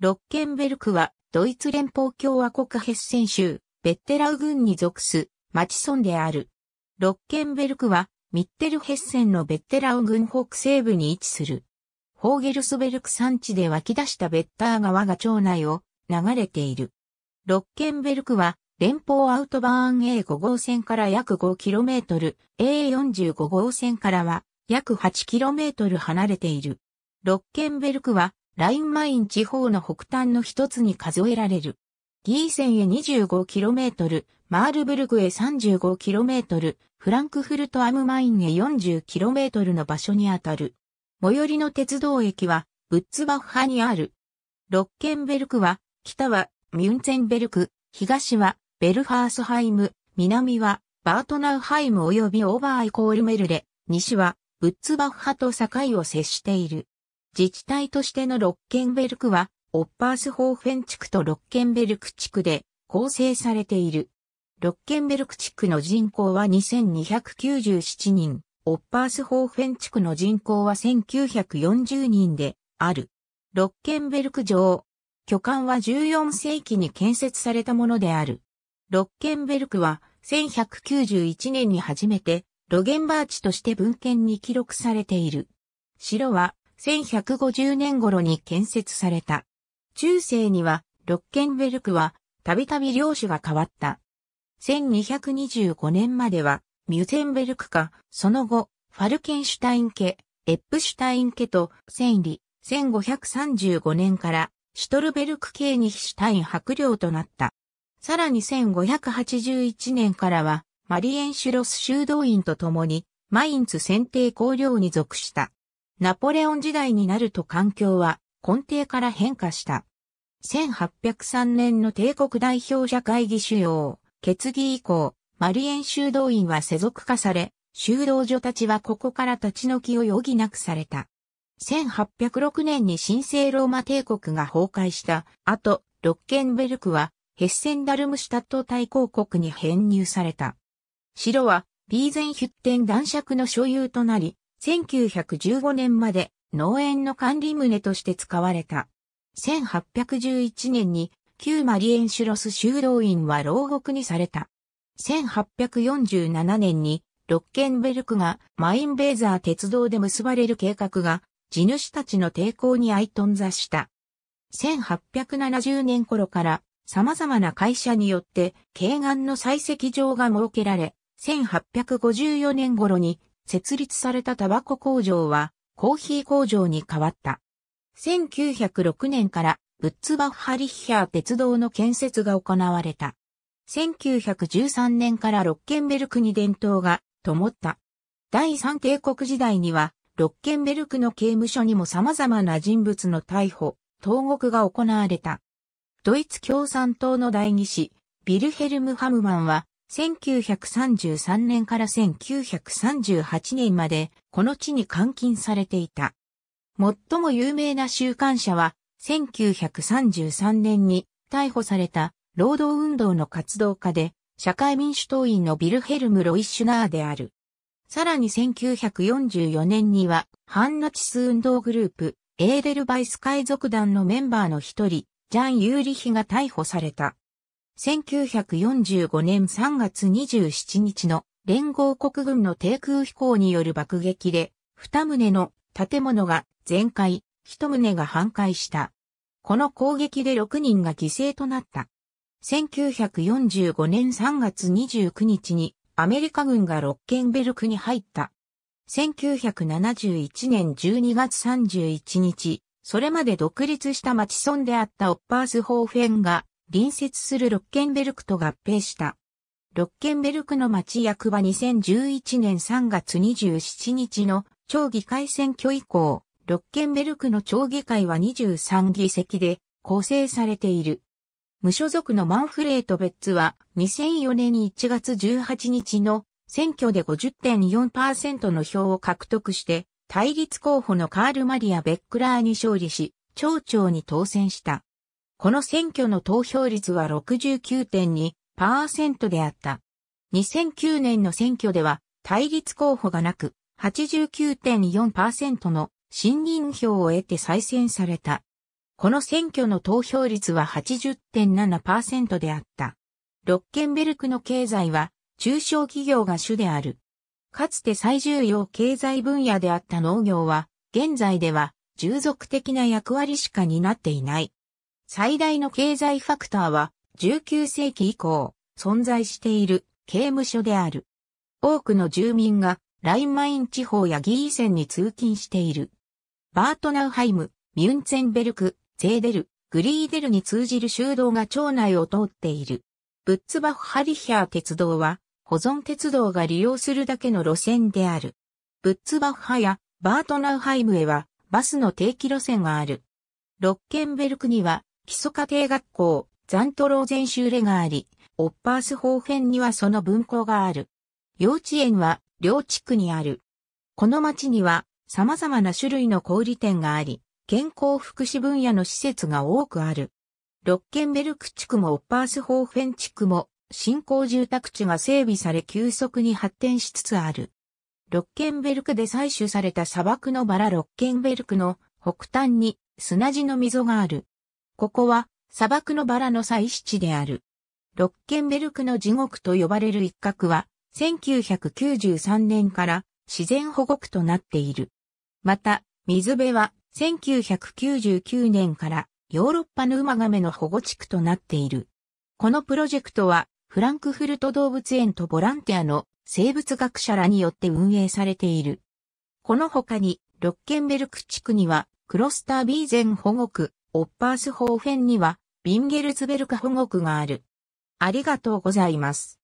ロッケンベルクは、ドイツ連邦共和国ヘッセン州、ベッテラウ郡に属す、町村である。ロッケンベルクは、ミッテルヘッセンのベッテラウ郡北西部に位置する。ホーゲルスベルク山地で湧き出したベッター川が町内を流れている。ロッケンベルクは、連邦アウトバーン A5 号線から約 5km、A45 号線からは約 8km 離れている。ロッケンベルクはラインマイン地方の北端の一つに数えられる。ギーセンへ 25km、マールブルグへ 35km、フランクフルトアムマインへ 40km の場所にあたる。最寄りの鉄道駅は、ブッツバッハにある。ロッケンベルクは、北はミュンツェンベルク、東はベルファースハイム、南はバートナウハイム及びオーバーイコールメルレ、西はブッツバッハと境を接している。自治体としてのロッケンベルクは、オッパースホーフェン地区とロッケンベルク地区で構成されている。ロッケンベルク地区の人口は2297人、オッパースホーフェン地区の人口は1940人である。ロッケンベルク城、巨漢は14世紀に建設されたものである。ロッケンベルクは1191年に初めてロゲンバーチとして文献に記録されている。城は1150年頃に建設された。中世には、ロッケンベルクは、たびたび領主が変わった。1225年までは、ミュゼンベルク家、その後、ファルケンシュタイン家、エップシュタイン家と、千里、1535年から、シュトルベルク系にシュタイン白領となった。さらに1581年からは、マリエンシュロス修道院と共に、マインツ選定公領に属した。ナポレオン時代になると環境は根底から変化した。1803年の帝国代表者会議主要決議以降、マリエン修道院は世俗化され、修道女たちはここから立ち退きを余儀なくされた。1806年に神聖ローマ帝国が崩壊した後、ロッケンベルクはヘッセンダルムシュタット大公国に編入された。城はビーゼンヒュッテン男爵の所有となり、1915年まで農園の管理棟として使われた。1811年に旧マリエンシュロス修道院は牢獄にされた。1847年にロッケンベルクがマインベーザー鉄道で結ばれる計画が地主たちの抵抗に相頓挫した。1870年頃から様々な会社によって、慶岸の採石場が設けられ、1854年頃に設立されたタバコ工場はコーヒー工場に変わった。1906年からブッツバッハリッヒャー鉄道の建設が行われた。1913年からロッケンベルクに伝統が灯った。第三帝国時代には、ロッケンベルクの刑務所にも様々な人物の逮捕、投獄が行われた。ドイツ共産党の第二子、ビルヘルム・ハムマンは、1933年から1938年までこの地に監禁されていた。最も有名な週刊者は1933年に逮捕された労働運動の活動家で社会民主党員のビルヘルム・ロイシュナーである。さらに1944年には反ナチス運動グループエーデルバイス海賊団のメンバーの一人ジャン・ユーリヒが逮捕された。1945年3月27日の連合国軍の低空飛行による爆撃で、二棟の建物が全壊、一棟が半壊した。この攻撃で6人が犠牲となった。1945年3月29日にアメリカ軍がロッケンベルクに入った。1971年12月31日、それまで独立した町村であったオッパースホーフェンが隣接するロッケンベルクと合併した。ロッケンベルクの町役場2011年3月27日の町議会選挙以降、ロッケンベルクの町議会は23議席で構成されている。無所属のマンフレート・ベッツは2004年1月18日の選挙で50.4%の票を獲得して対立候補のカール・マリア・ベックラーに勝利し、町長に当選した。この選挙の投票率は69.2%であった。2009年の選挙では対立候補がなく89.4%の信任票を得て再選された。この選挙の投票率は80.7%であった。ロッケンベルクの経済は中小企業が主である。かつて最重要経済分野であった農業は、現在では従属的な役割しか担っていない。最大の経済ファクターは、19世紀以降、存在している刑務所である。多くの住民が、ラインマイン地方やギーセンに通勤している。バートナウハイム、ミュンツェンベルク、ゼーデル、グリーデルに通じる修道が町内を通っている。ブッツバフハリヒャー鉄道は、保存鉄道が利用するだけの路線である。ブッツバフハやバートナウハイムへは、バスの定期路線がある。ロッケンベルクには、基礎家庭学校、ザントローゼン州レがあり、オッパース方編にはその分庫がある。幼稚園は両地区にある。この町には様々な種類の小売店があり、健康福祉分野の施設が多くある。ロッケンベルク地区もオッパース方編地区も新興住宅地が整備され急速に発展しつつある。ロッケンベルクで採取された砂漠のバラロッケンベルクの北端に砂地の溝がある。ここは砂漠のバラの最取地である。ロッケンベルクの地獄と呼ばれる一角は、1993年から自然保護区となっている。また、水辺は1999年からヨーロッパの馬マガメの保護地区となっている。このプロジェクトは、フランクフルト動物園とボランティアの生物学者らによって運営されている。この他に、ロッケンベルク地区には、クロスタービーゼン保護区、オッパースホーフェンには、ビンゲルツベルク保護区がある。ありがとうございます。